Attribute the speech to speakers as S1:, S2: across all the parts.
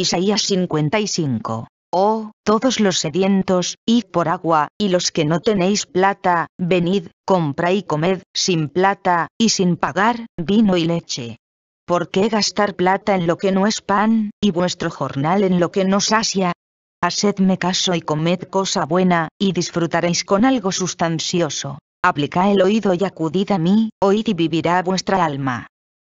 S1: Isaías 55. Oh, todos los sedientos, id por agua, y los que no tenéis plata, venid, compra y comed, sin plata, y sin pagar, vino y leche. ¿Por qué gastar plata en lo que no es pan, y vuestro jornal en lo que no sacia? Hacedme caso y comed cosa buena, y disfrutaréis con algo sustancioso. Aplica el oído y acudid a mí, oíd y vivirá vuestra alma.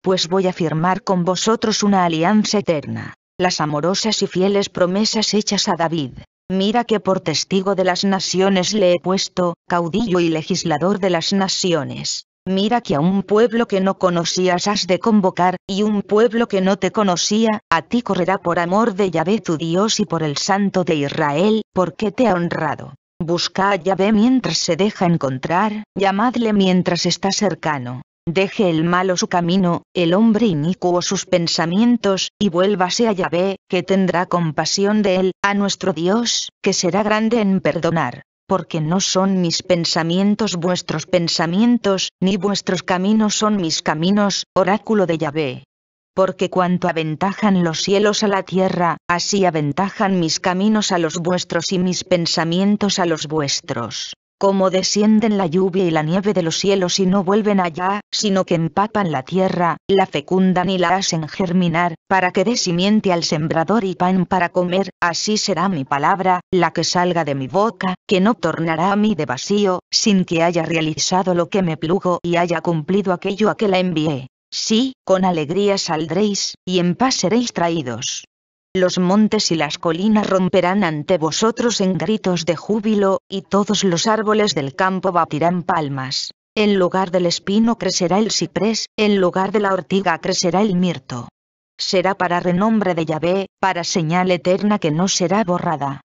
S1: Pues voy a firmar con vosotros una alianza eterna las amorosas y fieles promesas hechas a David. Mira que por testigo de las naciones le he puesto, caudillo y legislador de las naciones. Mira que a un pueblo que no conocías has de convocar, y un pueblo que no te conocía, a ti correrá por amor de Yahvé tu Dios y por el Santo de Israel, porque te ha honrado. Busca a Yahvé mientras se deja encontrar, llamadle mientras está cercano. Deje el malo su camino, el hombre inicuo sus pensamientos, y vuélvase a Yahvé, que tendrá compasión de él, a nuestro Dios, que será grande en perdonar. Porque no son mis pensamientos vuestros pensamientos, ni vuestros caminos son mis caminos, oráculo de Yahvé. Porque cuanto aventajan los cielos a la tierra, así aventajan mis caminos a los vuestros y mis pensamientos a los vuestros como descienden la lluvia y la nieve de los cielos y no vuelven allá, sino que empapan la tierra, la fecundan y la hacen germinar, para que dé simiente al sembrador y pan para comer, así será mi palabra, la que salga de mi boca, que no tornará a mí de vacío, sin que haya realizado lo que me plugo y haya cumplido aquello a que la envié. Sí, con alegría saldréis, y en paz seréis traídos los montes y las colinas romperán ante vosotros en gritos de júbilo, y todos los árboles del campo batirán palmas. En lugar del espino crecerá el ciprés, en lugar de la ortiga crecerá el mirto. Será para renombre de Yahvé, para señal eterna que no será borrada.